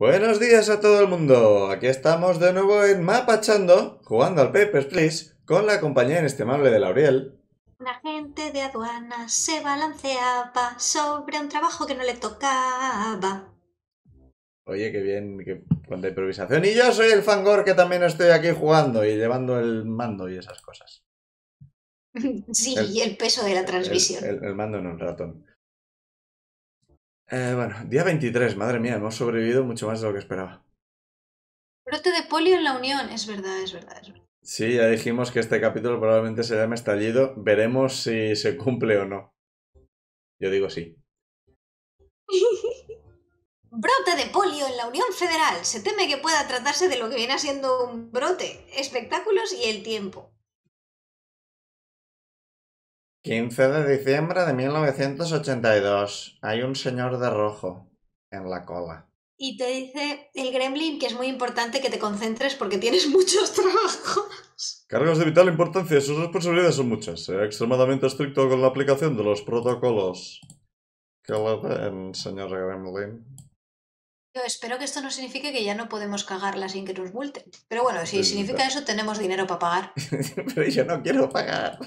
Buenos días a todo el mundo. Aquí estamos de nuevo en Mapachando, jugando al Paper Please, con la compañía inestimable de Lauriel. La gente de aduana se balanceaba sobre un trabajo que no le tocaba. Oye, qué bien, qué cuánta improvisación. Y yo soy el Fangor que también estoy aquí jugando y llevando el mando y esas cosas. Sí, el, el peso de la transmisión. El, el mando en un ratón. Eh, bueno, día 23, madre mía, hemos sobrevivido mucho más de lo que esperaba. Brote de polio en la Unión, es verdad, es verdad, es verdad. Sí, ya dijimos que este capítulo probablemente se llame estallido. Veremos si se cumple o no. Yo digo sí. brote de polio en la Unión Federal. Se teme que pueda tratarse de lo que viene siendo un brote, espectáculos y el tiempo. 15 de diciembre de 1982. Hay un señor de rojo en la cola. Y te dice el gremlin que es muy importante que te concentres porque tienes muchos trabajos. Cargos de vital importancia sus responsabilidades son muchas. Será extremadamente estricto con la aplicación de los protocolos que le el señor gremlin. Yo espero que esto no signifique que ya no podemos cagarla sin que nos multen. Pero bueno, si significa eso, tenemos dinero para pagar. Pero yo no quiero pagar.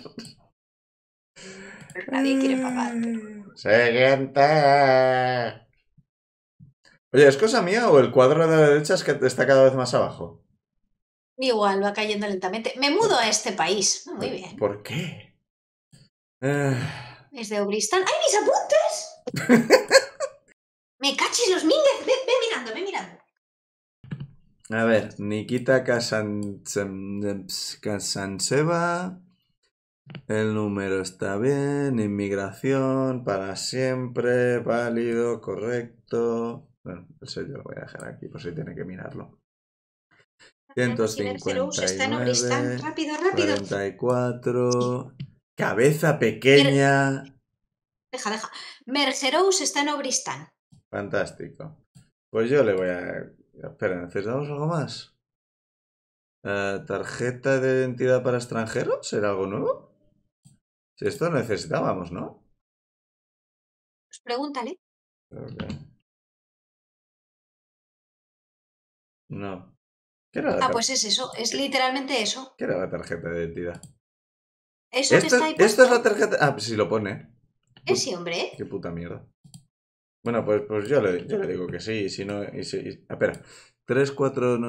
Nadie quiere pagar. Mm. Siguiente. Oye, ¿es cosa mía o el cuadro de la derecha que está cada vez más abajo? Igual, va cayendo lentamente. Me mudo a este país. Ah, muy bien. ¿Por qué? Ah. Es de Obristán. ¡Ay, mis apuntes! ¡Me cachis los mingues! Ve, mirando, ve mirando. A ver, Nikita Kasanseva. El número está bien, inmigración, para siempre, válido, correcto. Bueno, eso yo lo voy a dejar aquí por si tiene que mirarlo. 159, rápido, 44, cabeza pequeña. Deja, deja. Mergerous está en Obristán. Fantástico. Pues yo le voy a... Espera, ¿necesitamos algo más? Eh, ¿Tarjeta de identidad para extranjeros? ¿Será algo nuevo? Si esto necesitábamos, ¿no? Pues pregúntale. No. ah, pues es eso, es eh, literalmente eso. ¿Qué era la tarjeta de identidad? Eso esto, es la tarjeta. Ah, pues si lo pone. Ese hombre. Qué puta mierda. Bueno, pues, pues yo, le, digo que sí, y si no. Y espera. 3, 4,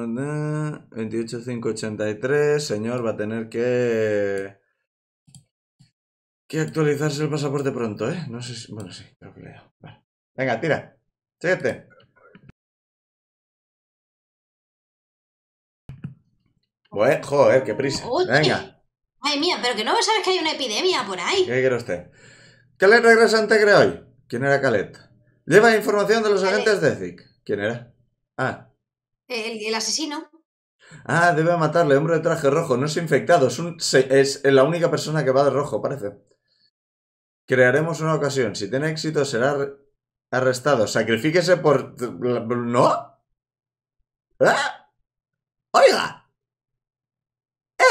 28, 5, 83. Señor, va a tener que que actualizarse el pasaporte pronto, ¿eh? No sé si... Bueno, sí, creo que leo. Vale. Venga, tira. Síguete. Bueno, joder, qué prisa. Venga. ¡Ay, mía, pero que no sabes que hay una epidemia por ahí. ¿Qué quiere usted? Calet regresa ante hoy. ¿Quién era Calet? Lleva información de los agentes de ZIC. ¿Quién era? Ah. El, asesino. Ah, debe matarle, hombre de traje rojo. No es infectado. Es, un, es la única persona que va de rojo, parece. Crearemos una ocasión. Si tiene éxito, será arrestado. Sacrifíquese por... ¿No? ¿Ah? ¡Oiga!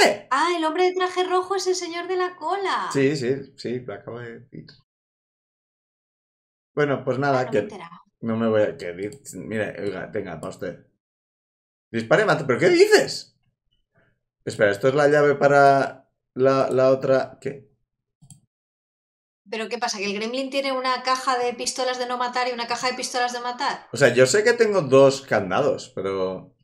¡Eh! Ah, el hombre de traje rojo es el señor de la cola. Sí, sí, sí, lo acabo de decir. Bueno, pues nada, que... no me voy a... Que, mire, oiga, tenga, para usted. Dispare, mate. ¿Pero qué dices? Espera, ¿esto es la llave para la, la otra...? ¿Qué? Pero ¿qué pasa? ¿Que el Gremlin tiene una caja de pistolas de no matar y una caja de pistolas de matar? O sea, yo sé que tengo dos candados, pero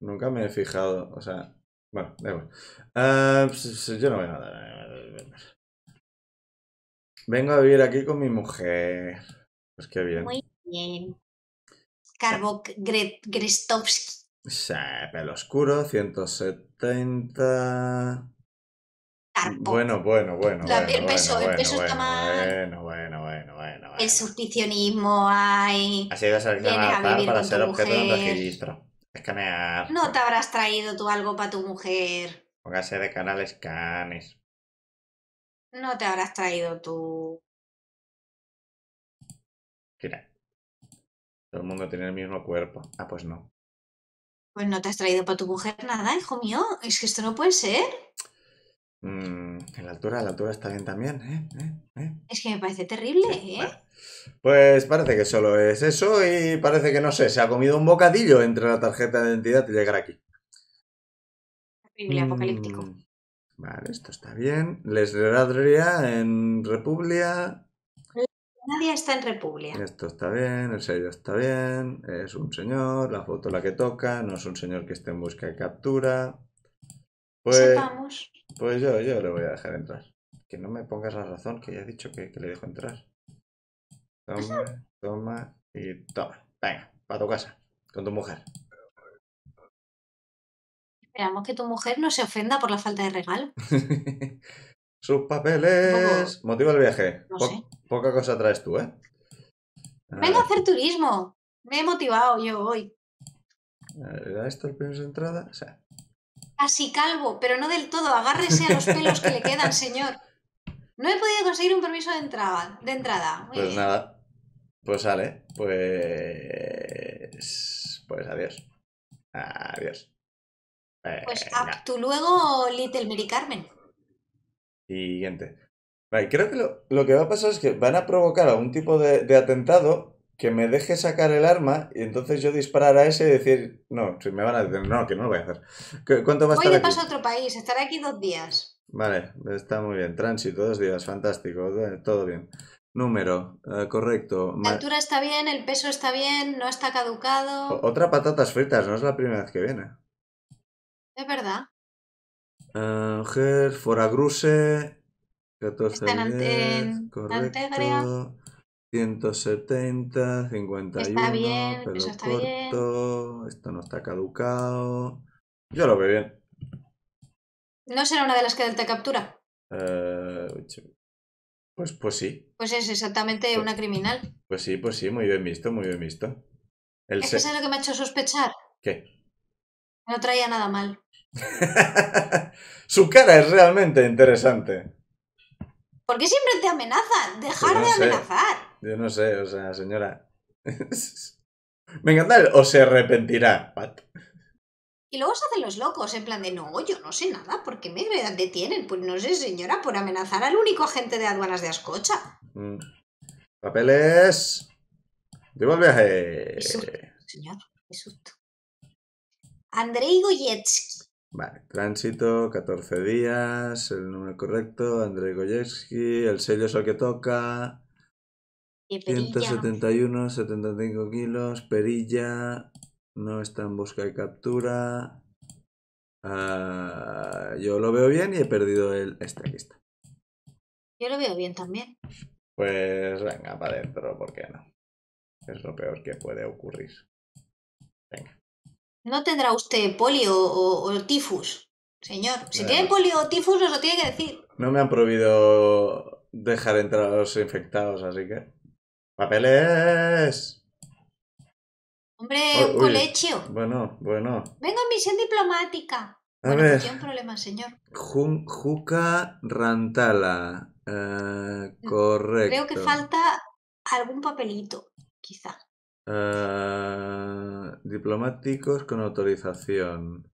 nunca me he fijado. O sea, bueno, da ah, pues, pues, yo no voy a nada. Vengo a vivir aquí con mi mujer. Pues qué bien. Muy bien. Carbo Grestovsky. Sí, pelo oscuro, 170. Bueno, bueno, bueno. el peso, está mal. Bueno, bueno, bueno, El susticionismo hay. Así para ser objeto de registro. Escanear. No te habrás traído tú algo para tu mujer. Póngase de canal canes No te habrás traído tú. Mira. Todo el mundo tiene el mismo cuerpo. Ah, pues no. Pues no te has traído para tu mujer nada, hijo mío. Es que esto no puede ser. Mm, en la altura, la altura está bien también, ¿eh? ¿Eh? ¿Eh? Es que me parece terrible, Pues parece que solo es eso y parece que no sé, se ha comido un bocadillo entre la tarjeta de identidad y llegar aquí. apocalíptico. Mm, vale, esto está bien. Les en República. Nadie está en República. Esto está bien, el sello está bien, es un señor, la foto la que toca, no es un señor que esté en busca y captura. Pues, pues yo, yo le voy a dejar entrar. Que no me pongas la razón que ya he dicho que, le dejo entrar. Toma, toma y toma. Venga, para tu casa, con tu mujer. Esperamos que tu mujer no se ofenda por la falta de regalo. Sus papeles. Motiva Motivo viaje. Poca cosa traes tú, ¿eh? Venga a hacer turismo. Me he motivado yo hoy. ¿Era esto el primer entrada? O sea, casi calvo, pero no del todo. Agárrese a los pelos que le quedan, señor. No he podido conseguir un permiso de entrada. De entrada. pues nada. Pues sale. Pues. Pues adiós. Adiós. pues up luego, Little Mary Carmen. Siguiente. creo que lo, que va a pasar es que van a provocar algún tipo de atentado que me deje sacar el arma y entonces yo disparar a ese y decir, no, si me van a decir no, que no lo voy a hacer. ¿Cuánto va a estar voy paso a otro país, estaré aquí dos días. Vale, está muy bien. Tránsito, dos días, fantástico, todo bien. Número, eh, correcto. La altura está bien, el peso está bien, no está caducado. otra patatas fritas, no es la primera vez que viene. Es verdad. Uh, eh, Foragruse, correcto. 170, 51. Está bien, eso está bien. Esto no está caducado. Yo lo veo bien. ¿No será una de las que te captura? Eh, pues, pues sí. Pues es exactamente pues una criminal. Pues sí, pues sí, muy bien visto, muy bien visto. El ¿Es que lo que me ha hecho sospechar? ¿Qué? No traía nada mal. Su cara es realmente interesante. ¿Por qué siempre te amenaza Dejar pues de amenazar. Yo no sé, o sea, señora. Me encanta el, o se arrepentirá, Y luego se hacen los locos, en plan de no, yo no sé nada, ¿por qué me detienen? Pues no sé, señora, por amenazar al único agente de aduanas de Ascocha. Mm. Papeles. Llevo el viaje. señor, qué susto. Andrei Goyetsky. Vale, tránsito, 14 días, el número correcto, Andrei Goyetsky, el sello es el que toca. 171, 75 kilos. Perilla. No está en busca y captura. Ah, yo lo veo bien y he perdido el. Este, aquí Yo lo veo bien también. Pues venga, para adentro, ¿por qué no? Es lo peor que puede ocurrir. Venga. ¿No tendrá usted polio o, tifus? Señor, si tiene polio o tifus, nos lo tiene que decir. No me han prohibido dejar entrar a los infectados, así que. ¡Papeles! Hombre, un colegio. Bueno, bueno. Vengo en misión diplomática. A bueno, ver. un problema, señor. Juca Rantala. correcto. Eh, mm, creo que falta algún papelito, quizá. Eh, diplomáticos con autorización.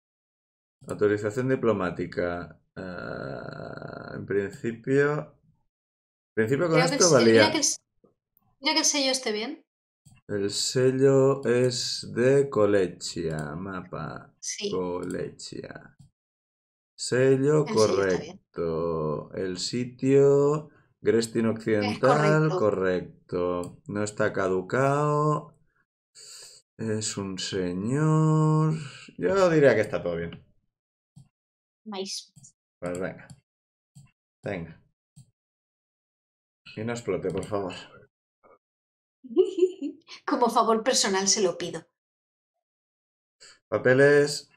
Autorización diplomática. Eh, en principio. En principio con esto valía. ¿Ya que el sello esté bien. El sello es de Colechia, mapa. Sí. Sello correcto. el sitio Grestin Occidental, correcto. No está caducado. Es un señor. Yo diría que está todo bien. Pues venga. Venga. Y no explote, por favor. Como favor personal se lo pido. Papeles.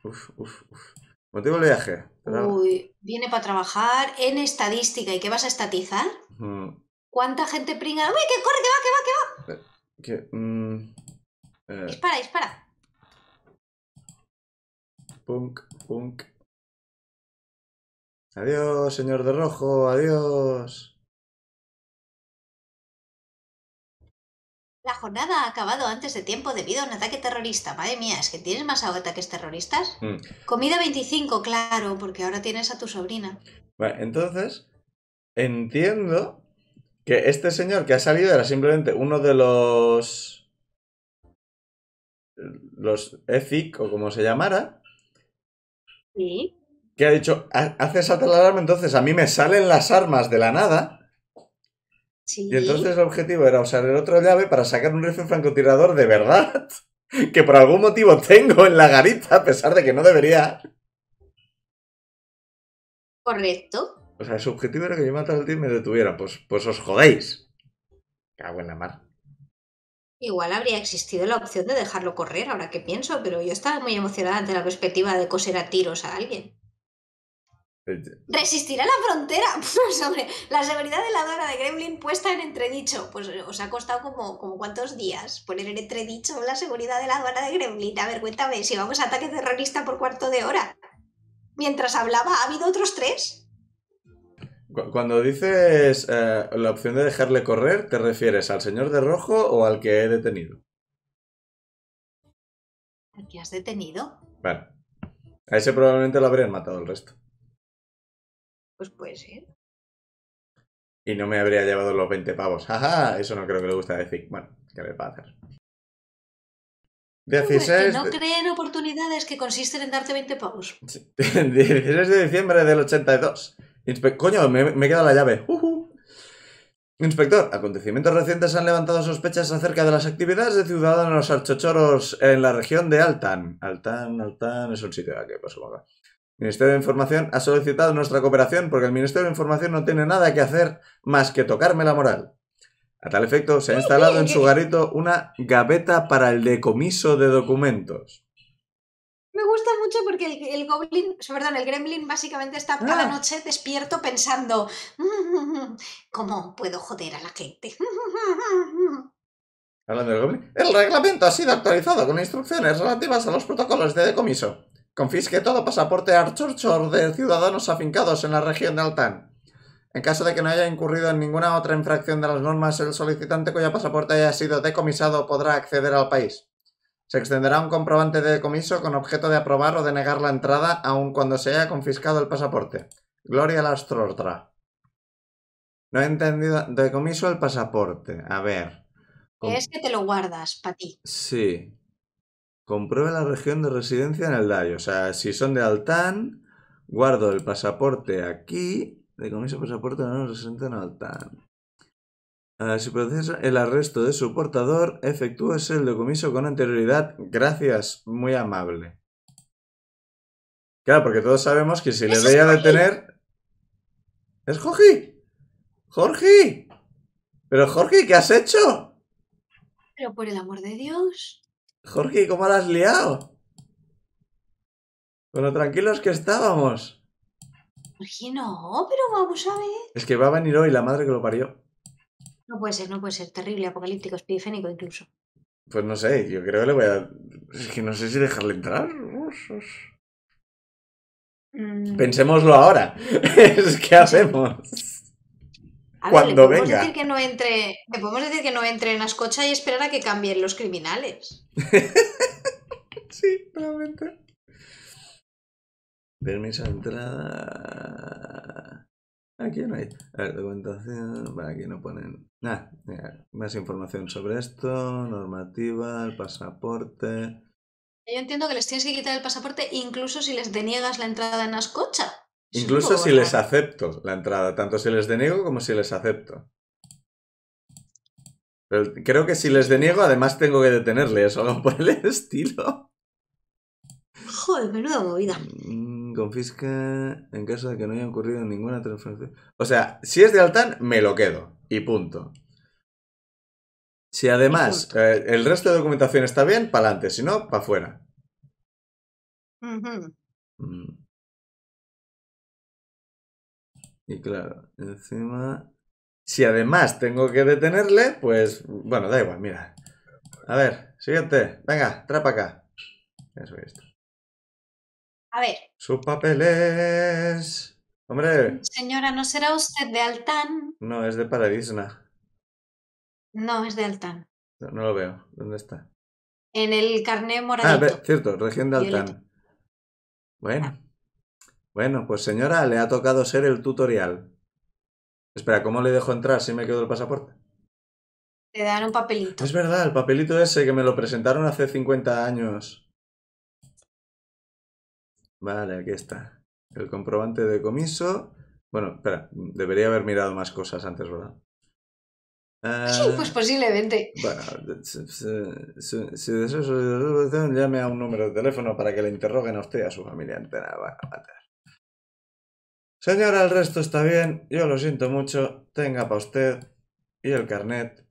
Motivo de viaje. Uy, viene para trabajar en estadística. ¿Y qué vas a estatizar? ¿Cuánta gente pringa? ¡Uy, que corre, que va, que va, que va! Eh, mm, eh. dispara. Punk, punk. Adiós, señor de rojo, adiós. La jornada ha acabado antes de tiempo debido a un ataque terrorista. Madre mía, es que tienes más ataques terroristas. Mm. Comida 25, claro, porque ahora tienes a tu sobrina. Bueno, entonces, entiendo que este señor que ha salido era simplemente uno de los... Los EFIC o como se llamara. Sí. Que ha dicho, haces saltar la alarma, entonces a mí me salen las armas de la nada. Y entonces el objetivo era usar el otro llave para sacar un rifle francotirador de verdad. Que por algún motivo tengo en la garita, a pesar de que no debería. Correcto. O sea, su objetivo era que yo matara al tío y me detuviera. Pues, pues os jodéis. Cago en la mar. Igual habría existido la opción de dejarlo correr, ahora que pienso, pero yo estaba muy emocionada ante la perspectiva de coser a tiros a alguien. ¿Resistirá la frontera? Pues sobre la seguridad de la aduana de Gremlin puesta en entredicho. Pues eh, os ha costado como, como cuántos días poner en entredicho la seguridad de la aduana de Gremlin. A ver, cuéntame, si vamos a ataque terrorista por cuarto de hora. Mientras hablaba, ¿ha habido otros tres? Cuando dices eh, la opción de dejarle correr, ¿te refieres al señor de rojo o al que he detenido? ¿Al que has detenido? Bueno, A ese probablemente lo habrían matado el resto. Pues puede ser. Y no me habría llevado los 20 pavos. Jaja, eso no creo que le gusta decir. Bueno, ¿qué le pasa. 16... Pues no, creen oportunidades que consisten en darte 20 pavos. 16 de diciembre del 82. Coño, me, queda la llave. Inspector, acontecimientos recientes han levantado sospechas acerca de las actividades de ciudadanos archochoros en la región de Altan. Altan, Altan, es un sitio de aquí, pues supongo. Ministerio de Información ha solicitado nuestra cooperación porque el Ministerio de Información no tiene nada que hacer más que tocarme la moral. A tal efecto, se ha instalado en su garito una gaveta para el decomiso de documentos. Me gusta mucho porque el, Goblin, perdón, el Gremlin básicamente está ah. cada noche despierto pensando, ¿cómo puedo joder a la gente? Hablando del Goblin, el reglamento ha sido actualizado con instrucciones relativas a los protocolos de decomiso. Confisque todo pasaporte Archorchor de ciudadanos afincados en la región de Altán. En caso de que no haya incurrido en ninguna otra infracción de las normas, el solicitante cuyo pasaporte haya sido decomisado podrá acceder al país. Se extenderá un comprobante de decomiso con objeto de aprobar o denegar la entrada, aun cuando se haya confiscado el pasaporte. Gloria la Astrotra. No he entendido. Decomiso el pasaporte. A ver. Es que te lo guardas para ti. Sí. Compruebe la región de residencia en el DAI. O sea, si son de Altán, guardo el pasaporte aquí. De comiso pasaporte no residente en Altán. si el arresto de su portador, efectúese el decomiso con anterioridad. Gracias, muy amable. Claro, porque todos sabemos que si le doy a detener... ¡Es Jorge! ¡Jorge! ¿Pero Jorge, qué has hecho? Pero por el amor de Dios. Jorge, ¿cómo la has liado? Con tranquilos que estábamos. Jorge, no, pero vamos a ver. Es que va a venir hoy la madre que lo parió. No puede ser, no puede ser. Terrible, apocalíptico, espirifénico incluso. Pues no sé, yo creo que le voy a... Es que no sé si dejarle entrar. Mm. Pensémoslo ahora. ¿Qué pues hacemos cuando ver, Decir que no entre, podemos decir que no entre en Ascocha y esperar a que cambien los criminales. sí, realmente. Permiso de entrada. Aquí no hay. A ver, documentación. aquí no ponen. Nada, ah, más información sobre esto, normativa, el pasaporte. Yo entiendo que les tienes que quitar el pasaporte incluso si les deniegas la entrada en Ascocha. Incluso si les acepto la entrada, tanto si les deniego como si les acepto. creo que si les deniego, además tengo que detenerle. o algo por el estilo. Joder, menuda movida. Mm, confisca en caso de que no haya ocurrido ninguna transferencia. O sea, si es de Altán, me lo quedo. Y punto. Si además eh, el resto de documentación está bien, para adelante. Si no, para fuera. Y claro, encima... Si además tengo que detenerle, pues... Bueno, da igual, mira. A ver, siguiente. Venga, trapa acá. es A ver. Sus papeles. Hombre. Señora, ¿no será usted de Altán? No, es de Paradisna. No, es de Altán. No, lo veo. ¿Dónde está? En el carné moradito. Ah, ver, cierto, región de Altán. Bueno. Ah. Bueno, pues señora, le ha tocado ser el tutorial. Espera, ¿cómo le dejo entrar si me quedo el pasaporte? Te dan un papelito. Es verdad, el papelito ese que me lo presentaron hace 50 años. Vale, aquí está. El comprobante de comiso. Bueno, espera, debería haber mirado más cosas antes, ¿verdad? sí, eh, pues posiblemente. Bueno, si, si, llame a un número de teléfono para que le interroguen a usted y a su familia entera. Señora, el resto está bien, yo lo siento mucho, tenga para usted y el carnet.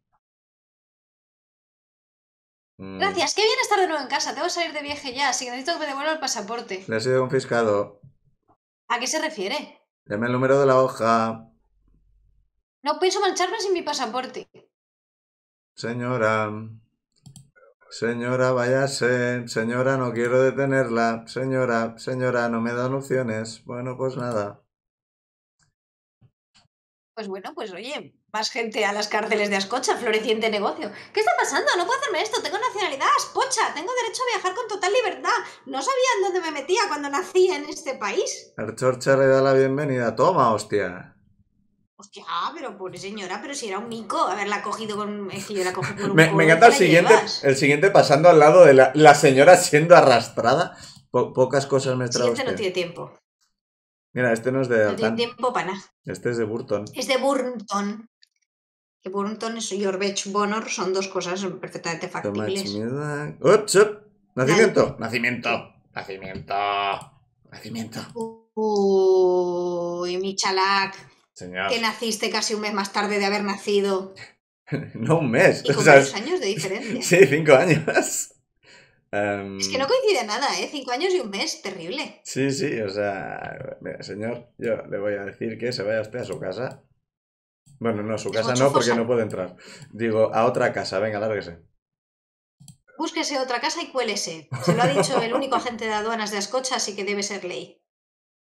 Mm. Gracias, qué bien estar de nuevo en casa, tengo que salir de viaje ya, así que necesito que me devuelva el pasaporte. Le ha sido confiscado. ¿A qué se refiere? Deme el número de la hoja. No pienso mancharme sin mi pasaporte. Señora. Señora, váyase. Señora, no quiero detenerla. Señora, señora, no me dan opciones. Bueno, pues nada. Pues bueno, pues oye, más gente a las cárceles de Ascocha, floreciente negocio. ¿Qué está pasando? No puedo hacerme esto, tengo nacionalidad, Ascocha, tengo derecho a viajar con total libertad. No sabía en dónde me metía cuando nací en este país. Archorcha le da la bienvenida, toma, hostia. Hostia, pero pobre señora, pero si era un mico haberla cogido con. Eh, la con un me, encanta el siguiente, el siguiente pasando al lado de la, señora siendo arrastrada. pocas cosas me trae. Siguiente no tiene tiempo. Mira, este no es de No tiene tiempo para nada. Este es de Burton. Es de Burton. Que Burton y Orbech Bonor son dos cosas perfectamente factibles. Ups, Nacimiento. Nacimiento. Nacimiento. Nacimiento. Uy, mi Señor. Que naciste casi un mes más tarde de haber nacido. no un mes. Y años de diferencia. sí, cinco años. Es que no em, coincide nada, ¿eh? Cinco años y un mes, terrible. Sí, sí, o sea, señor, yo le voy a decir que se vaya usted a su casa. Bueno, no, a su casa no, porque no puede entrar. Digo, a otra casa, venga, lárguese. Búsquese otra casa y cuélese. Se lo ha dicho el único agente de aduanas de Ascocha, así que debe ser ley.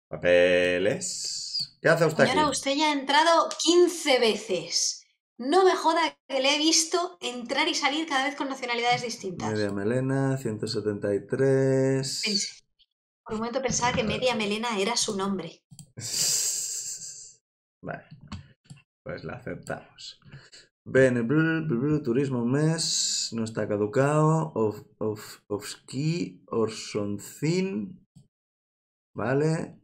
Papeles. ¿Qué hace usted Señora, usted ya ha entrado 15 veces. No me joda que le he visto entrar y salir cada vez con nacionalidades distintas. Media Melena, 173. Por un momento pensaba que Media Melena era su nombre. Vale. Pues la aceptamos. Ven, turismo mes, no está caducado. Of, of, of Vale.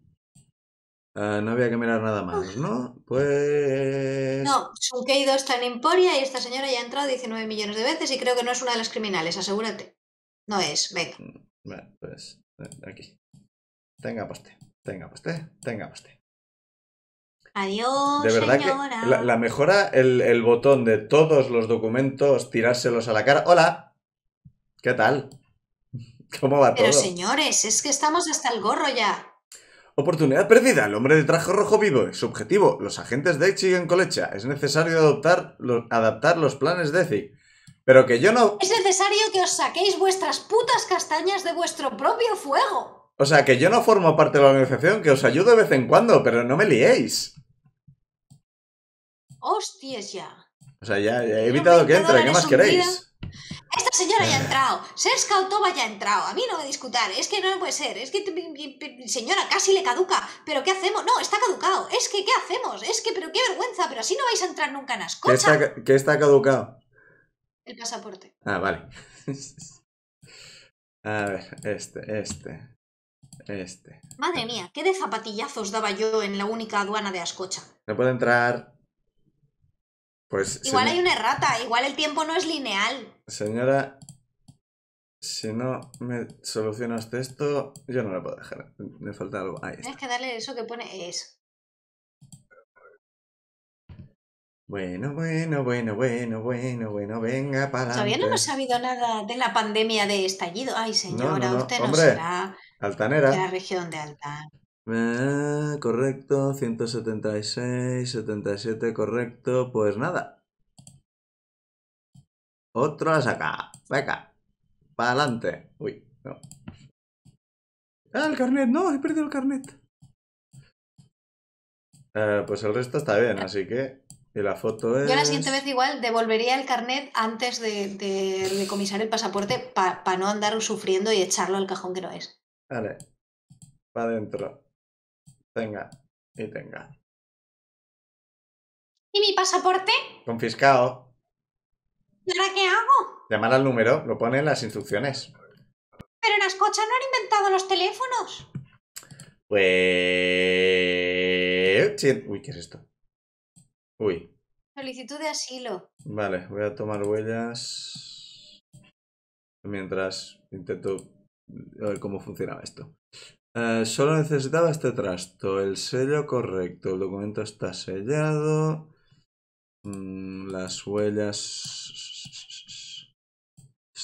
Ah, no había que mirar nada más, ¿no? Pues. No, Sunkeido está en Emporia y esta señora ya ha entrado 19 millones de veces y creo que no es una de las criminales, asegúrate. No es, venga. Mm, pues eh, aquí. Tenga poste, tenga poste, tenga poste. Adiós, de verdad Que la, mejora, el, botón de todos los documentos, tirárselos a la cara. ¡Hola! ¿Qué tal? ¿Cómo va todo? Pero señores, es que estamos hasta el gorro ya. Oportunidad perdida. El hombre de traje rojo vivo. Es subjetivo, Los agentes de en colecha. Es necesario adoptar adaptar los planes de ECHI, Pero que yo no... Es necesario que os saquéis vuestras putas castañas de vuestro propio fuego. O sea, que yo no formo parte de la organización, que os ayudo de vez en cuando, pero no me liéis. Hostias ya. O sea, ya he evitado que entre, ¿qué más queréis? Esta señora ya ha entrado. Ser escautó ya ha entrado. A mí no me discutar, Es que no puede ser. Es que señora casi le caduca. ¿Pero qué hacemos? No, está caducado. Es que ¿qué hacemos? Es que, pero qué vergüenza. Pero así no vais a entrar nunca en Ascocha. ¿Qué está, caducado? El pasaporte. Ah, vale. a ver, este, este. Este. Madre mía, qué de zapatillazos daba yo en la única aduana de Ascocha. No puede entrar. Pues. Igual hay una errata, igual el tiempo no es lineal. Señora, si no me solucionas esto, yo no la puedo dejar. Me falta algo. Ahí Tienes que darle eso que pone eso. Bueno, bueno, bueno, bueno, bueno, bueno, venga para Todavía no hemos sabido nada de la pandemia de estallido. Ay, señora, usted no será altanera. de la región de Altan. Ah, correcto, 176, 77, correcto. Pues nada, otro saca. Venga. Para adelante. Uy, no. Ah, el carnet. No, he perdido el carnet. Eh, pues el resto está bien, así que... Y la foto es... Yo la siguiente vez igual devolvería el carnet antes de, de recomisar el pasaporte para no andar sufriendo y echarlo al cajón que no es. Vale. para adentro. Venga, Y tenga. ¿Y mi pasaporte? Confiscado. ¿Y ahora qué hago? Llamar al número, lo pone en las instrucciones. Pero en Ascocha no han inventado los teléfonos. Pues... Uy, ¿qué es esto? Uy. Solicitud de asilo. Vale, voy a tomar huellas. Mientras intento ver cómo funcionaba esto. Eh, solo necesitaba este trasto, el sello correcto, el documento está sellado, mm, las huellas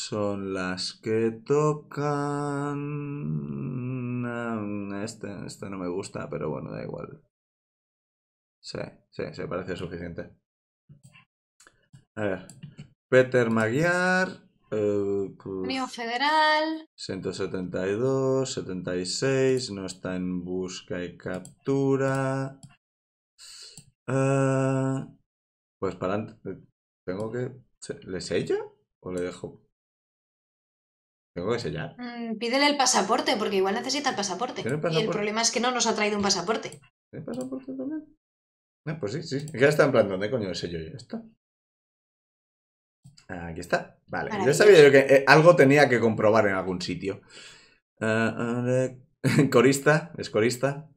son las que tocan... Mm, este, este no me gusta, pero bueno, da igual. Sí, sí, se parece suficiente. A ver. Peter Maguiar. Eh, Federal. 172, 76. No está en busca y captura. Eh, pues para ¿Tengo que. ¿Le sello? ¿O le dejo? Mm, pídele el pasaporte, porque igual necesita el pasaporte. Y el problema es que no nos ha traído un pasaporte. ¿Tiene pasaporte también? Ah, pues sí, sí. Ya está en plan, ¿dónde coño el sello Aquí está. Vale. Yo sabía que eh, algo tenía que comprobar en algún sitio. Ah, corista, es corista.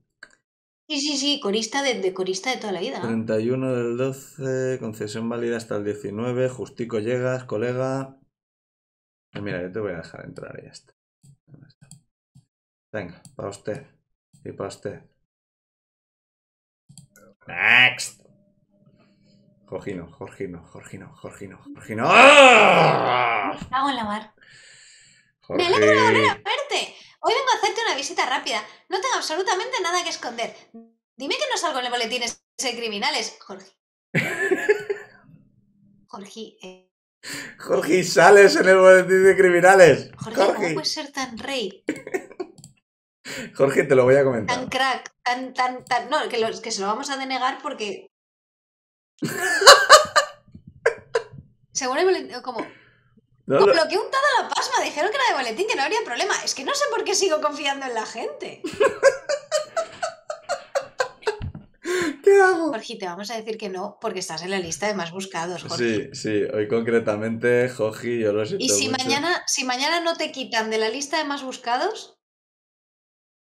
Sí, sí, sí, corista de, corista de toda la vida. 31 del 12, concesión válida hasta el 19, justico llegas, colega. Ah, mira, yo te voy a dejar entrar y ya está. Venga, para usted. Y para usted. Next. Jorgino, Jorgino, Jorgino, Jorgino, Jorgino. ¡Ah! Me en la mar. Me alegro de volver a verte. Hoy vengo a hacerte una visita rápida. No tengo absolutamente nada que esconder. Dime que no salgo en el boletín de criminales, Jorge. Jorge, eh. Jorge Sales en el boletín de criminales. Jorge, ¿cómo puedes ser tan rey? Jorge, te lo voy a comentar. Tan crack, tan, tan, tan. No, que, que se lo vamos a denegar porque. Según el boletín. Como. No, Lo que la pasma, dijeron que era de boletín, que no habría problema. Es que no sé por qué sigo confiando en la gente. Jorge, te vamos a decir que no, porque estás en la lista de más buscados, Jorge. Sí, sí, hoy concretamente, Jorge, yo lo siento. Y si mañana, si mañana no te quitan de la lista de más buscados,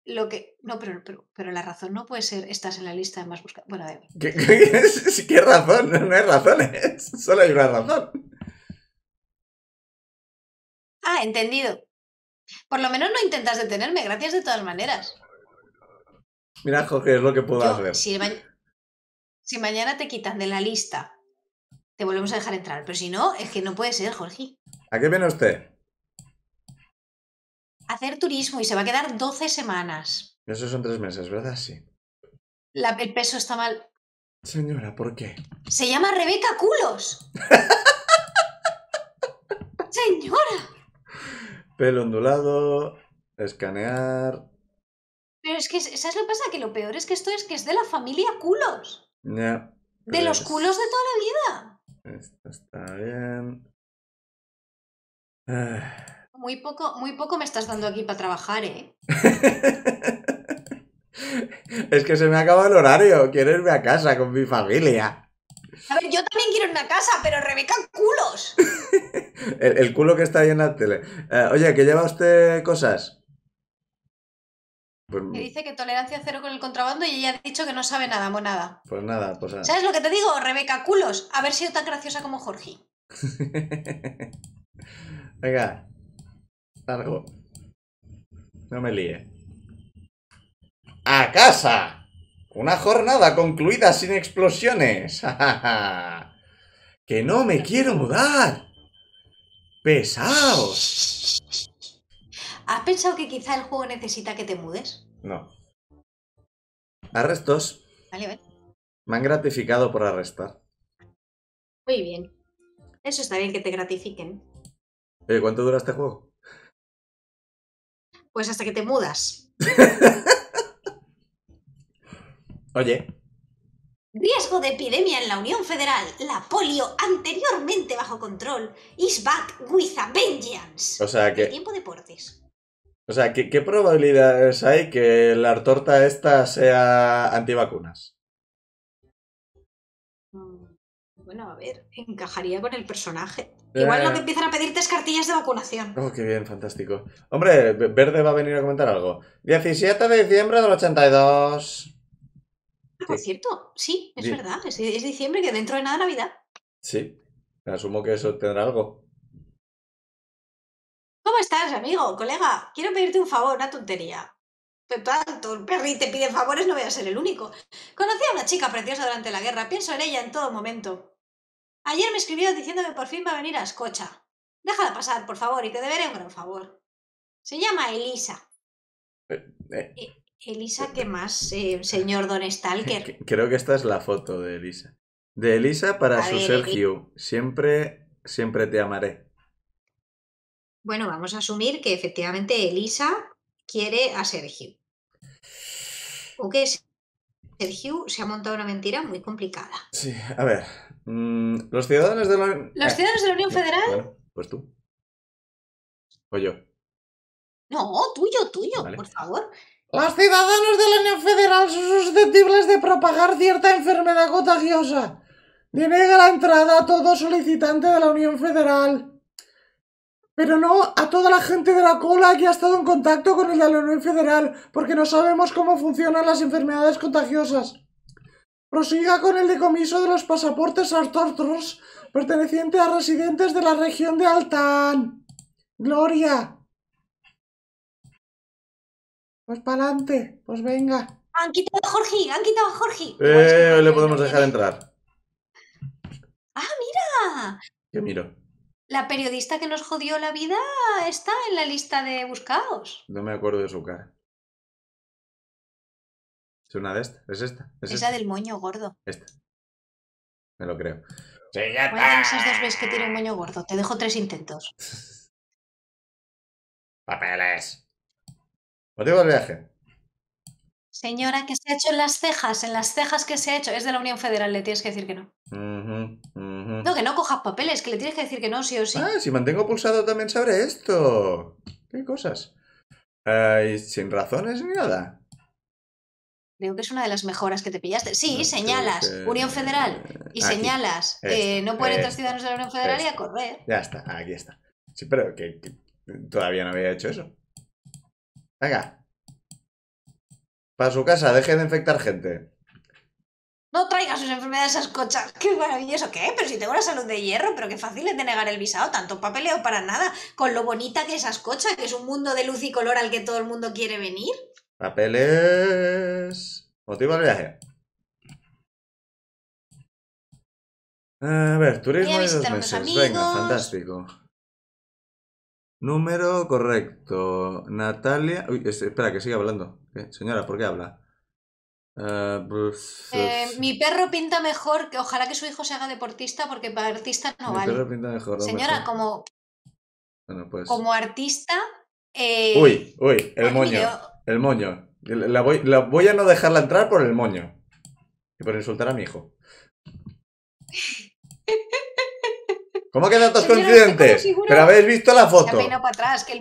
lo que. No, pero, la razón no puede ser estás en la lista de más buscados. Bueno, a ver. ¿Qué, razón? No hay razones. Solo hay una razón. Ah, entendido. Por lo menos no intentas detenerme, gracias de todas maneras. Mira, Jorge, es lo que puedo hacer. Si mañana te quitan de la lista, te volvemos a dejar entrar. Pero si no, es que no puede ser, Jorge. ¿A qué viene usted? Hacer turismo y se va a quedar 12 semanas. Eso son tres meses, ¿verdad? Sí. el peso está mal. Señora, ¿por qué? Se llama Rebeca Culos. Señora. Pelo ondulado, escanear. Pero es que, ¿sabes lo que pasa? Que lo peor es que esto es que es de la familia Culos. De los pues culos de toda la vida. Esto está bien. Muy poco, muy poco me estás dando aquí para trabajar, ¿eh? es que se me acaba el horario. Quiero irme a casa con mi familia. A ver, yo también quiero irme a casa, pero Rebeca, culos. el, culo que está ahí en la tele. Eh, oye, ¿qué lleva usted cosas? Me pues dice que tolerancia cero con el contrabando y ella ha dicho que no sabe nada, monada. Pues nada, pues nada. ¿Sabes lo que te digo, Rebeca? Culos, haber sido tan graciosa como Jorge. Venga, largo. No me líe. ¡A casa! Una jornada concluida sin explosiones. ¡Que no me quiero mudar! ¡Pesaos! ¿Has pensado que quizá el juego necesita que te mudes? No. Arrestos. Vale, Me han gratificado por arrestar. Muy bien. Eso está bien que te gratifiquen. Oye, ¿cuánto dura este juego? Pues hasta que te mudas. Oye. Riesgo de epidemia en la Unión Federal. La polio anteriormente bajo control is back with a vengeance. O sea que. tiempo deportes. O sea, ¿qué, probabilidades hay que la torta esta sea antivacunas? Mm, bueno, a ver, encajaría con el personaje. Eh. Igual lo que empiezan a pedir tres cartillas de vacunación. Oh, qué bien, fantástico. Hombre, Verde va a venir a comentar algo. 17 de diciembre del 82. Ah, por cierto, sí, es verdad. Es, diciembre, que dentro de nada Navidad. Sí, asumo que eso tendrá algo. ¿Cómo estás, amigo, colega? Quiero pedirte un favor, una tontería. Pero tu perrito te pide favores, no voy a ser el único. Conocí a una chica preciosa durante la guerra, pienso en ella en todo momento. Ayer me escribió diciéndome que por fin va a venir a Escocha. Déjala pasar, por favor, y te deberé un gran favor. Se llama Elisa. Eh, eh. E, Elisa, ¿qué más, eh, señor Don Stalker? Creo que esta es la foto de Elisa. De Elisa para su Sergio. Siempre, siempre te amaré. Bueno, vamos a asumir que efectivamente Elisa quiere a Sergio. O que Sergio se ha montado una mentira muy complicada. Sí, a ver. los ciudadanos de la ¿Los ciudadanos de la Unión eh, Federal? pues tú. O yo. No, tuyo, tuyo, por favor. Los ciudadanos de la Unión Federal son susceptibles de propagar cierta enfermedad contagiosa. de la entrada a todo solicitante de la Unión Federal. Pero no a toda la gente de la cola que ha estado en contacto con el Unión federal, porque no sabemos cómo funcionan las enfermedades contagiosas. Prosiga con el decomiso de los pasaportes artortros pertenecientes a residentes de la región de Altán. Gloria. Pues para adelante, pues venga. Han quitado a Jorge, han quitado a Jorge. Eh, pues le podemos dejar entrar. ¡Ah, mira! Yo miro? la periodista que nos jodió la vida está en la lista de buscados. No me acuerdo de su cara. ¿Es una de estas? ¿Es esta? ¿Es Esa del moño gordo. Esta. Me lo creo. ¡Sí, ya está! esas dos veces que tiene un moño gordo. Te dejo tres intentos. Papeles. Motivo del viaje. Señora ¿qué se ha hecho en las cejas, en las cejas que se ha hecho, es de la Unión Federal, le tienes que decir que no. No, que no cojas papeles, que le tienes que decir que no, sí o sí. Ah, si mantengo pulsado también sabré esto. Qué cosas. sin razones ni nada. Creo que es una de las mejoras que te pillaste. Sí, señalas, Unión Federal, y ah, señalas, eh, no pueden entrar eh, ciudadanos de la Unión Federal y a correr. Ya está, aquí está. Sí, pero que todavía no había hecho eso. Venga, para su casa, deje de infectar gente. No traiga sus enfermedades a cochas. Qué maravilloso ¿qué? Pero si tengo una salud de hierro, pero qué fácil es de negar el visado. Tanto papeleo para nada. Con lo bonita que es cochas. que es un mundo de luz y color al que todo el mundo quiere venir. Papeles. Motivo al viaje. A ver, turismo Venga, fantástico. Número correcto. Natalia. Uy, espera, que siga hablando. Señora, ¿por qué habla? Eh, pues, eh, mi perro pinta mejor, que ojalá que su hijo se haga deportista porque para artista no mi vale. Perro pinta mejor, Señora, como pues como artista eh, uy, uy, el moño, el moño. voy, la voy a no dejarla entrar por el moño y por insultar a mi hijo. ¿Cómo que datos coincidentes? Pero habéis visto la foto. que el ah.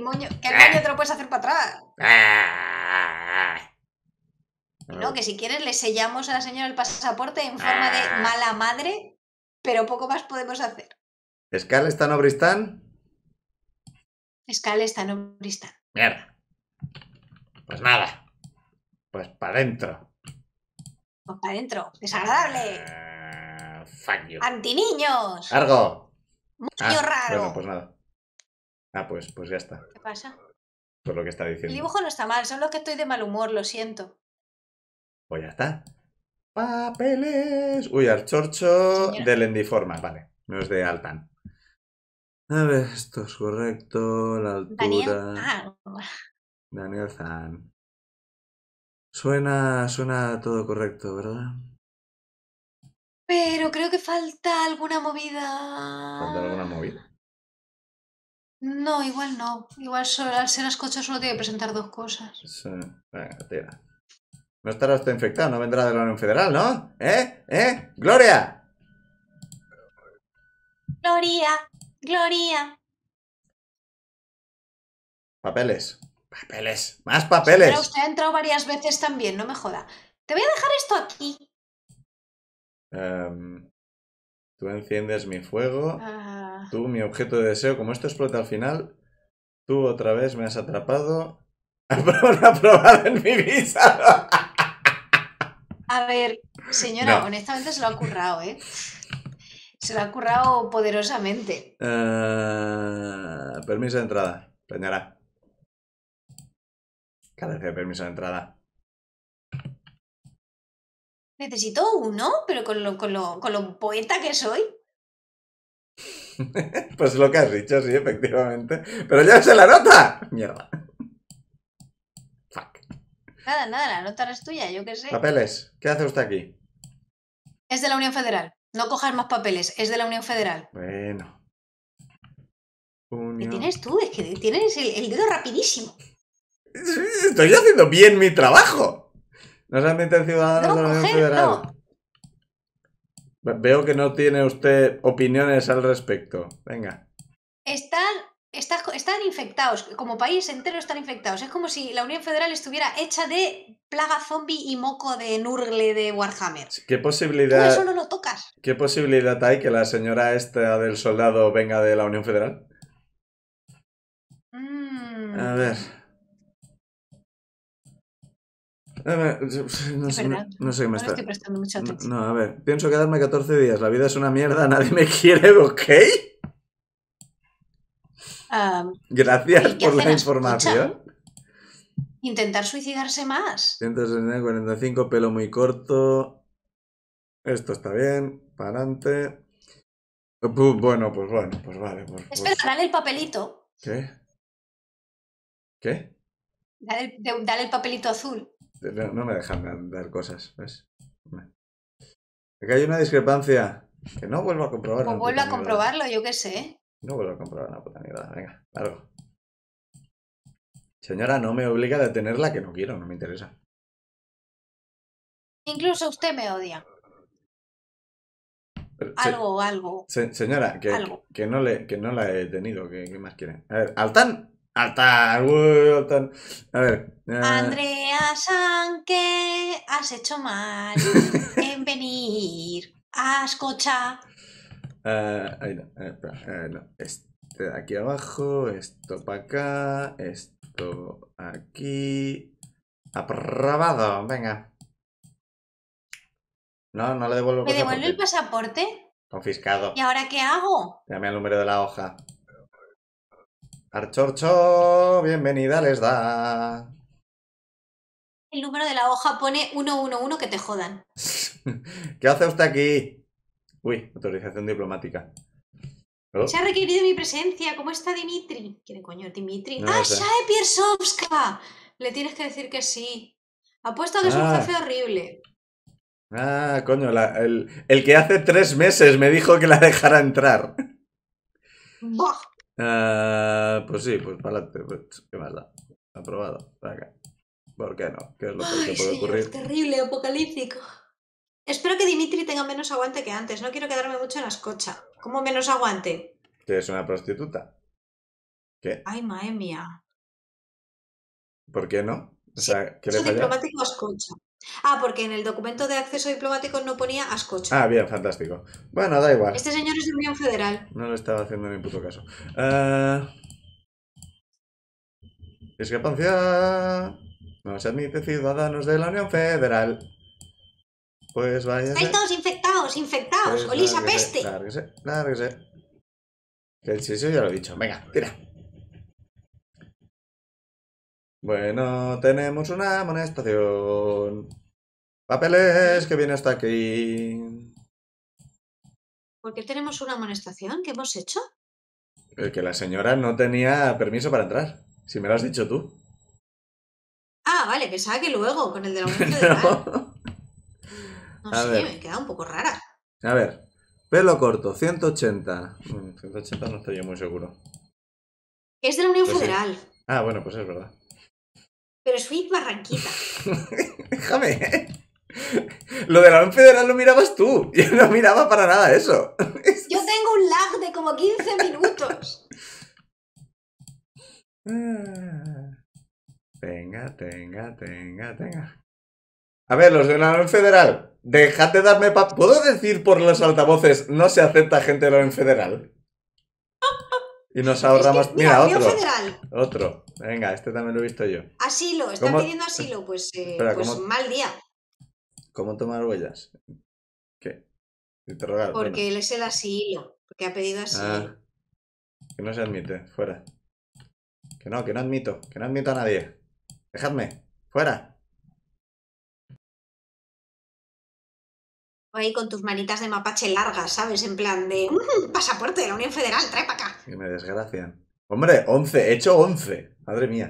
moño, te lo puedes hacer para atrás. Ah. No, que si quieres le sellamos a la señora el pasaporte en forma de ah. mala madre pero poco más podemos hacer. ¿Escal está en Obristán? Escal está en Obristán. Mierda. Pues nada. Pues para adentro. Pues para adentro. Desagradable. Fallo. Antiniños. Argo. Muy ah, raro. Bueno, pues nada. Ah, pues, pues ya está. ¿Qué pasa? Por pues lo que está diciendo. El dibujo no está mal, solo que estoy de mal humor, lo siento. Pues ya está. Papeles. Uy, al chorcho del Endiforma, vale. No es de Altan. A ver, esto es correcto. La altura. Daniel Zan. Daniel Zan. Suena, suena todo correcto, ¿verdad? Pero creo que falta alguna movida. ¿Falta alguna movida? No, igual no. Igual al ser ascocho solo tiene que presentar dos cosas. Sí. Venga, tira. No estará usted infectado, no vendrá de la Unión Federal, ¿no? ¿Eh? ¿Eh? ¡Gloria! Gloria, Gloria. Papeles. Papeles. Más papeles. Pero usted ha entrado varias veces también, no me joda. Te voy a dejar esto aquí. Em, tú enciendes mi fuego, ah. tú mi objeto de deseo. Como esto explota al final, tú otra vez me has atrapado. en mi visa. A ver, señora, honestamente se lo ha currado, ¿eh? Se lo ha currado poderosamente. Eh, permiso de entrada, señora. cada hay permiso de entrada. Necesito uno, pero con lo, con lo, con lo poeta que soy. pues lo que has dicho, sí, efectivamente. Pero ya se la nota. Mierda. Fuck. Nada, nada, la nota es tuya, yo qué sé. Papeles, ¿qué hace usted aquí? Es de la Unión Federal. No cojas más papeles, es de la Unión Federal. Bueno. ¿Y ¿Qué tienes tú? Es que tienes el, el dedo rapidísimo. Estoy haciendo bien mi trabajo. No se admiten ciudadanos de la Unión Federal. Veo que no tiene usted opiniones al respecto. Venga. Están, están, infectados, como país entero están infectados. Es como si la Unión Federal estuviera hecha de plaga zombie y moco de Nurgle de Warhammer. ¿Qué posibilidad? eso no lo tocas. ¿Qué posibilidad hay que la señora esta del soldado venga de la Unión Federal? Mm. A ver. no, sé, no, qué me está. No, a ver, pienso quedarme 14 días. La vida es una mierda, nadie me quiere, ¿ok? Gracias por la información. Intentar suicidarse más. 145, pelo muy corto. Esto está bien. Para adelante. Bueno, pues bueno, pues vale. Pues, pues Espera, dale el papelito. ¿Qué? ¿Qué? dale el papelito azul. No, me dejan dar cosas, ¿ves? Aquí hay una discrepancia que no vuelvo a comprobar. Pues vuelvo a comprobarlo, yo qué sé. ¿eh? No vuelvo a comprobar una puta mierda. Venga, largo. Señora, no me obliga a detenerla que no quiero, no me interesa. Incluso usted me odia. algo, algo. señora, que, Que, no le, que no la he detenido, ¿qué, más quiere? A ver, ¡Altan! Altar, uy, A ver. Eh. Andrea Sanque, has hecho mal ¡Bienvenido! a escuchar. Eh, ahí eh, Este de aquí abajo, esto para acá, esto aquí. Aprobado, venga. No, no le devuelvo el pasaporte. ¿Me devuelve el pasaporte? Confiscado. ¿Y ahora qué hago? Llame al número de la hoja. Archorcho, bienvenida les da. El número de la hoja pone 111 que te jodan. ¿Qué hace usted aquí? Uy, autorización diplomática. Se ha requerido mi presencia. ¿Cómo está Dimitri? ¿Quién coño Dimitri? ¡Ah, Shae Piersovska! Le tienes que decir que sí. Apuesto a que es un ah. jefe horrible. Ah, coño, el, que hace tres meses me dijo que la dejara entrar. Ah, pues sí, pues para adelante. Pues, ¿Qué más da? Aprobado. ¿Por qué no? ¿Qué es lo que que puede ocurrir? Es Terrible, apocalíptico. Espero que Dimitri tenga menos aguante que antes. No quiero quedarme mucho en la escocha. ¿Cómo menos aguante? ¿Que es una prostituta? ¿Qué? Ay, maemia ¿Por qué no? O sea, ¿qué diplomático escocha. Ah, porque en el documento de acceso diplomático no ponía ascocho. Ah, bien, fantástico. Bueno, da igual. Este señor es de Unión Federal. No lo estaba haciendo ni puto caso. que eh, pancia. No se admite ciudadanos de la Unión Federal. Pues vaya. Estáis todos infectados, infectados. Pues Olisa peste. Lárguese, lárguese. Que el ya lo he dicho. Venga, tira. Bueno, tenemos una amonestación. Papeles, que viene hasta aquí. ¿Por qué tenemos una amonestación? ¿Qué hemos hecho? que la señora no tenía permiso para entrar. Si me lo has dicho tú. Ah, vale, pensaba que luego, con el de la no. no sé, me queda un poco rara. A ver, pelo corto, 180. 180 mm, no estoy yo muy seguro. Es de la Unión pues Federal. Ah, bueno, pues es verdad. Pero soy Barranquita. Déjame. Lo de la federal lo mirabas tú. Yo no miraba para nada eso. Yo tengo un lag de como 15 minutos. Venga, tenga, tenga, tenga. A ver, los de la federal. Déjate darme pa... ¿Puedo decir por los altavoces no se acepta gente de la federal? Y nos ahorramos... mira, otro. Otro. Venga, este también lo he visto yo. Asilo, está pidiendo asilo, pues, eh, pues mal día. ¿Cómo tomar huellas? ¿Qué? Interrogar. Porque él es el asilo, porque ha pedido asilo. Ah, que no se admite, fuera. Que no, que no admito, que no admito a nadie. Dejadme, fuera. Ahí con tus manitas de mapache largas, ¿sabes? En plan de mm, pasaporte de la Unión Federal, trae para acá. Que me desgracian. Hombre, 11, he hecho 11. Madre mía.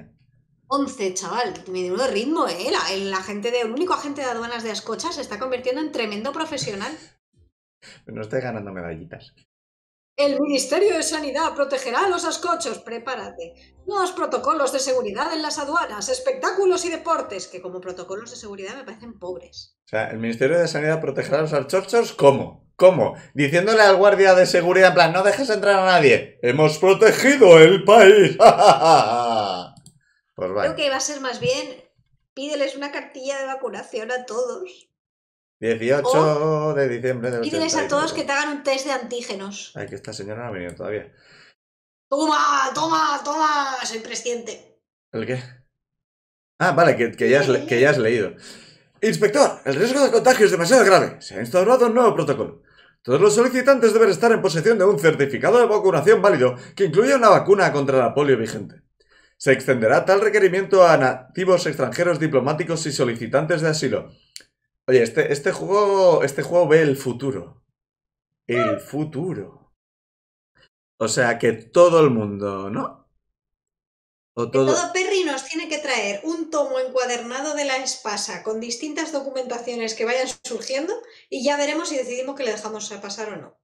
¡Once, chaval, menudo ritmo, ¿eh? el, de, el único agente de aduanas de Ascocha se está convirtiendo en tremendo profesional. no estoy ganando medallitas. El Ministerio de Sanidad protegerá a los ascochos, prepárate. Nuevos protocolos de seguridad en las aduanas, espectáculos y deportes, que como protocolos de seguridad me parecen pobres. O sea, el Ministerio de Sanidad protegerá a los ascochos, ¿cómo? ¿Cómo? Diciéndole al guardia de seguridad, en plan, no dejes entrar a nadie. Hemos protegido el país. pues vale. Creo que va a ser más bien, pídeles una cartilla de vacunación a todos. 18 de diciembre del Pídeles a todos que te hagan un test de antígenos. Ay, que esta señora no ha venido todavía. ¡Toma, toma, toma! Soy presidente. ¿El qué? Ah, vale, que, que ya has leído. Inspector, el riesgo de contagio es demasiado grave. Se ha instaurado un nuevo protocolo. Todos los solicitantes deben estar en posesión de un certificado de vacunación válido que incluya una vacuna contra la polio vigente. Se extenderá tal requerimiento a nativos extranjeros diplomáticos y solicitantes de asilo. Oye, este, este, juego, este juego ve el futuro. El futuro. O sea que todo el mundo, ¿no? todo... Perry nos tiene que traer un tomo encuadernado de la espasa con distintas documentaciones que vayan surgiendo y ya veremos si decidimos que le dejamos pasar o no.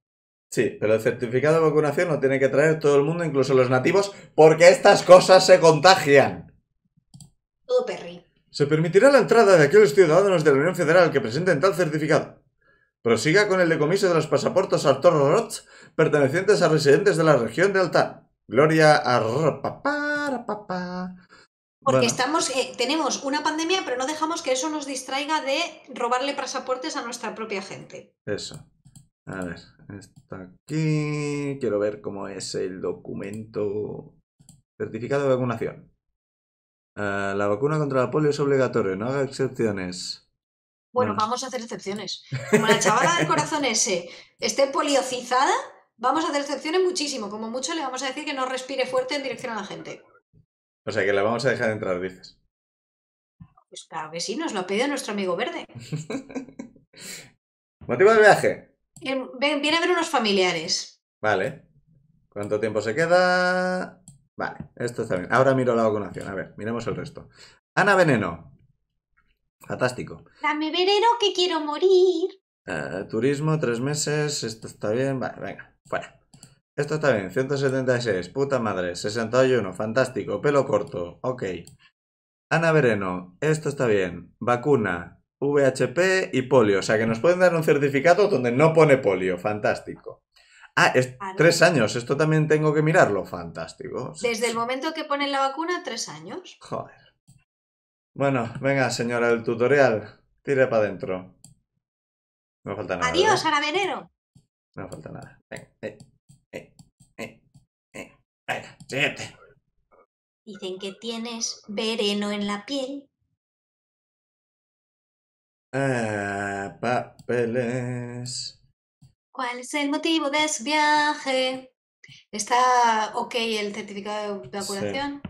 Sí, pero el certificado de vacunación lo tiene que traer todo el mundo, incluso los nativos, porque estas cosas se contagian. Todo Perry. Se permitirá la entrada de aquellos ciudadanos de la Unión Federal que presenten tal certificado. Prosiga con el decomiso de los pasaportes Arturo Roth pertenecientes a residentes de la región de Alta. Gloria a papá porque estamos, eh, tenemos una pandemia, pero no dejamos que eso nos distraiga de robarle pasaportes a nuestra propia gente. Eso. A ver, está aquí. Quiero ver cómo es el documento. Certificado de vacunación. Ah, la vacuna contra la polio es obligatoria, no haga excepciones. Bueno, bueno, vamos a hacer excepciones. Como la chavala del corazón ese esté poliocizada, vamos a hacer excepciones muchísimo. Como mucho le vamos a decir que no respire fuerte en dirección a la gente. O sea que la vamos a dejar entrar, dices. Pues claro que sí, nos lo ha pedido nuestro amigo verde. ¿Motivo del viaje? viene a ver unos familiares. Vale. ¿Cuánto tiempo se queda? Vale, esto está bien. Ahora miro la vacunación. A ver, miremos el resto. Ana Veneno. Fantástico. Dame veneno que quiero morir. Eh, turismo, tres meses. Esto está bien. Vale, venga, fuera. Esto está bien. 176. Puta madre. 61. Fantástico. Pelo corto. Ok. Ana Vereno. Esto está bien. Vacuna. VHP y polio. O sea que nos pueden dar un certificado donde no pone polio. Fantástico. Ah, tres años. Esto también tengo que mirarlo. Fantástico. Desde el momento que ponen la vacuna, tres años. Joder. Bueno, venga, señora del tutorial. Tire para adentro. No falta nada. Adiós, Ana Vereno No falta nada. Eh. Venga, siguiente. Dicen que tienes vereno en la piel. Ah, papeles. ¿Cuál es el motivo de su viaje? ¿Está ok el certificado de vacunación?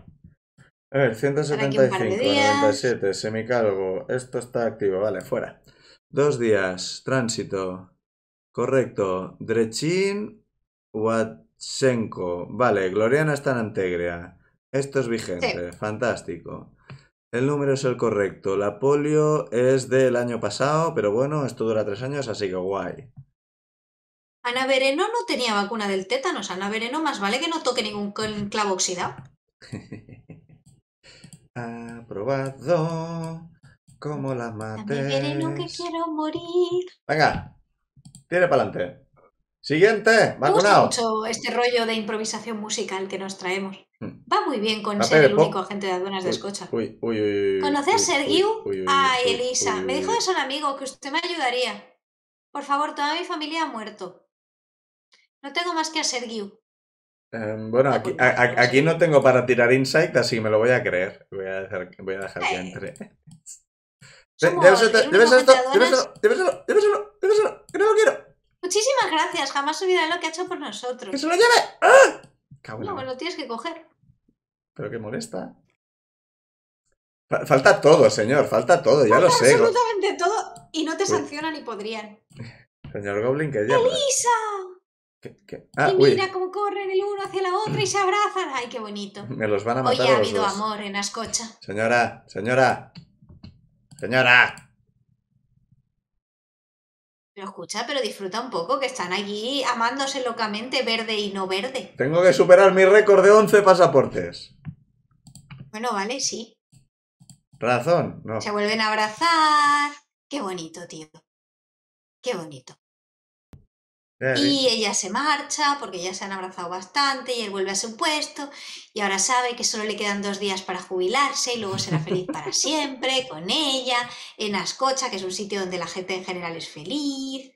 A ver, 175, 97, semicargo. Esto está activo, vale, fuera. Dos días, tránsito. Correcto. Drechín, what Senko, Vale, Gloriana está en Antegria Esto es vigente. Fantástico. El número es el correcto. La polio es del año pasado, pero bueno, esto dura tres años, así que guay. Ana Vereno no tenía vacuna del tétanos. Ana Vereno más vale que no toque ningún clavo oxidado. Aprobado. Como la mate. Ana que quiero morir. Venga, tiene para adelante. Siguiente, vacunado. Gusta mucho este rollo de improvisación musical que nos traemos. Hmm. Va muy bien con ser el único agente de aduanas de Escocha. Uy, uy, uy, a Sergiu? A Elisa, me dijo de un Amigo que usted me ayudaría. Por favor, toda mi familia ha muerto. No tengo más que a Sergiu. Em, bueno, aquí, aquí, no tengo para tirar insight, así me lo voy a creer. Voy a dejar, voy a dejar que eh. entre. debes lléveselo, lléveselo, lléveselo, que no lo quiero. Muchísimas gracias, jamás olvidaré lo que ha hecho por nosotros. ¡Que se lo lleve! ¡Ah! Cabrón. No, pues lo tienes que coger. Pero qué molesta. falta todo, señor, falta todo, ya lo sé. Absolutamente todo y no te sancionan ni podrían. Señor Goblin, que ¡Elisa! ¿Qué, qué? Ah, y mira cómo corren el uno hacia la otra y se abrazan. ¡Ay, qué bonito! Me los van a matar. Hoy ha habido amor en Ascocha. Señora, señora, señora. Pero escucha, pero disfruta un poco, que están allí amándose locamente verde y no verde. Tengo que superar mi récord de 11 pasaportes. Bueno, vale, sí. Razón, no. Se vuelven a abrazar. Qué bonito, tío. Qué bonito. Y ella se marcha porque ya se han abrazado bastante y él vuelve a su puesto y ahora sabe que solo le quedan dos días para jubilarse y luego será feliz para siempre con ella en Ascocha, que es un sitio donde la gente en general es feliz.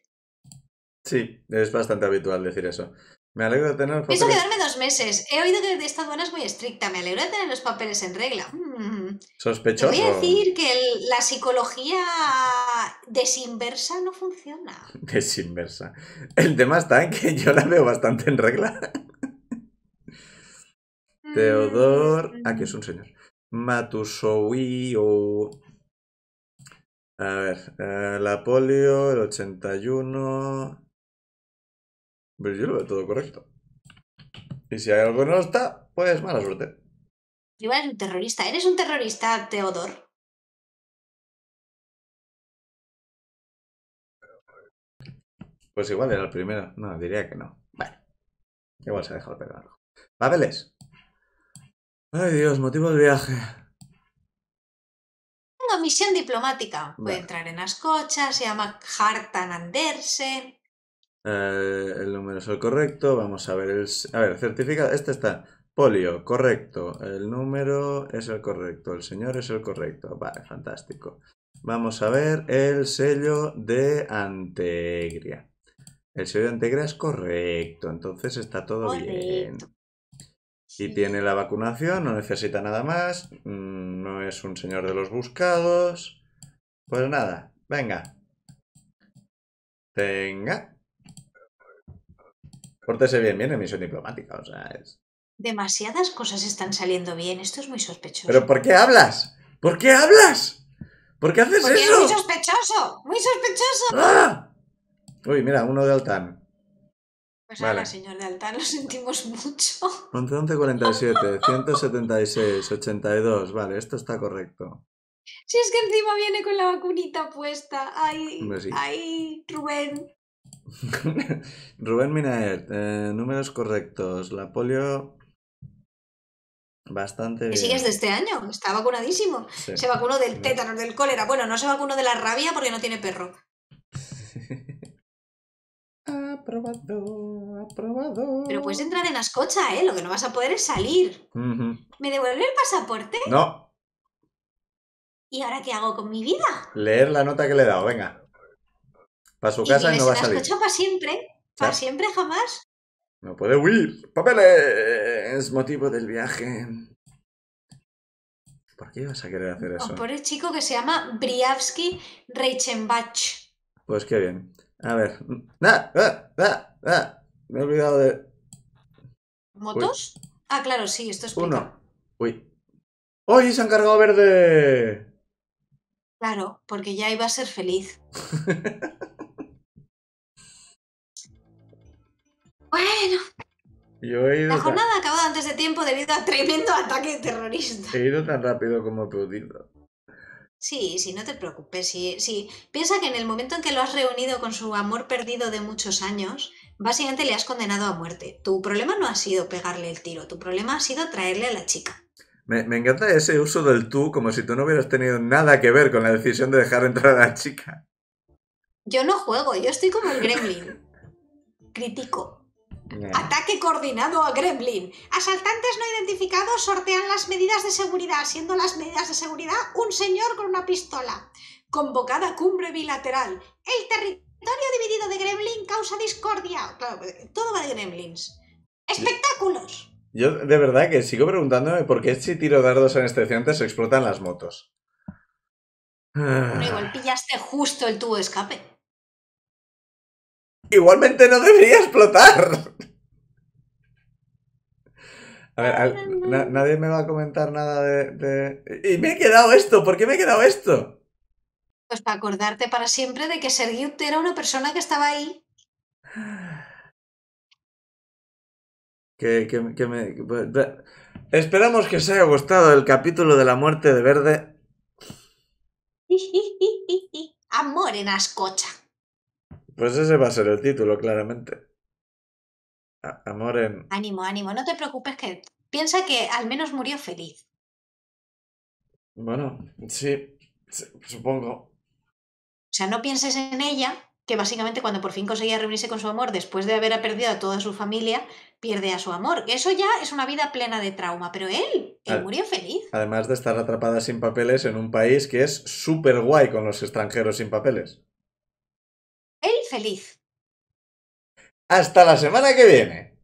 Sí, es bastante habitual decir eso. Me alegro de tener los papeles. Pienso quedarme dos meses. He oído que esta aduana es muy estricta. Me alegro de tener los papeles en regla. Sospechoso. Mm. voy a decir que la psicología desinversa no funciona. Desinversa. El tema está en que yo la veo bastante en regla. Mm. Teodor. aquí ah, es un mm. señor. Matusoui o. A ver. Eh, la polio, el 81. Pero yo lo veo todo correcto. Y si hay algo que no está, pues mala suerte. Igual eres un terrorista. Eres un terrorista, Teodor. Pues igual era el primero. No, diría que no. Vale. Igual se ha dejado pegarlo. Papeles. Ay Dios, motivo de viaje. Tengo misión diplomática. Voy a entrar en cochas. se llama Hartan Andersen. Eh, el número es el correcto. Vamos a ver el... A ver, certificado. Este está. Polio, correcto. El número es el correcto. El señor es el correcto. Vale, fantástico. Vamos a ver el sello de Antegria. El sello de Antegria es correcto. Entonces está todo bien. Y tiene la vacunación, no necesita nada más. Mm, no es un señor de los buscados. Pues nada, venga. Venga Pórtese bien, viene misión diplomática, o sea, es... Demasiadas cosas están saliendo bien, esto es muy sospechoso. ¿Pero por qué hablas? ¿Por qué hablas? ¿Por qué haces eso? es muy sospechoso, muy sospechoso. ¡Ah! Uy, mira, uno de Altán. Pues ahora, señor de Altán, lo sentimos mucho. 1147, 176, 82. Vale, esto está correcto. Si es que encima viene con la vacunita puesta. Ay, ay, Rubén. Rubén Minaert, eh, números correctos. La polio Bastante bien. Y sigues de este año, está vacunadísimo. Se vacunó del tétano, del cólera. Bueno, no se vacunó de la rabia porque no tiene perro. aprobado, aprobado. Pero puedes entrar en Ascocha, ¿eh? Lo que no vas a poder es salir. ¿Me devuelve el pasaporte? No. ¿Y ahora qué hago con mi vida? Leer la nota que le he dado, venga para su casa y, no va a salir. Las para siempre, para siempre jamás. No puede huir. Papeles, motivo del viaje. ¿Por qué ibas a querer hacer oh, eso? Por el chico que se llama Briavsky Reichenbach. Pues qué bien. A ver. ¡Ah! ¡Ah! ¡Ah! ¡Ah! Me he olvidado de. ¿Motos? Ah, claro, sí, esto es. Uno. Uy. ¡Hoy se han cargado verde! Claro, porque ya iba a ser feliz. Bueno. la jornada ha acabado antes de tiempo debido a tremendo ataque terrorista. He ido tan rápido como tú, Sí, sí, no te preocupes. Sí, Piensa que en el momento en que lo has reunido con su amor perdido de muchos años, básicamente le has condenado a muerte. Tu problema no ha sido pegarle el tiro, tu problema ha sido traerle a la chica. Me, me encanta ese uso del tú como si tú no hubieras tenido nada que ver con la decisión de dejar entrar a la chica. Yo no juego, yo estoy como el gremlin. Critico. Ataque coordinado a Gremlin. Asaltantes no identificados sortean las medidas de seguridad, siendo las medidas de seguridad un señor con una pistola. Convocada cumbre bilateral. El territorio dividido de Gremlin causa discordia. Eh, todo va de Gremlins. Espectáculos. Yo de verdad que sigo preguntándome por qué si tiro dardos anestesiantes se explotan las motos. Me justo el tubo de escape. Igualmente no debería explotar. A ver, nadie me va a comentar nada de, Y me he quedado esto, ¿por qué me he quedado esto? Pues para acordarte para siempre de que Sergiut era una persona que estaba ahí. que me... Esperamos que os haya gustado el capítulo de la muerte de Verde. Amor en ascocha. Pues ese va a ser el título, claramente. amor en... Ánimo, ánimo. No te preocupes que piensa que al menos murió feliz. Bueno, sí, supongo. O sea, no pienses en ella, que básicamente cuando por fin conseguía reunirse con su amor, después de haber perdido a toda su familia, pierde a su amor. Eso ya es una vida plena de trauma, pero él, él murió feliz. Además de estar atrapada sin papeles en un país que es súper guay con los extranjeros sin papeles feliz. Hasta la semana que viene.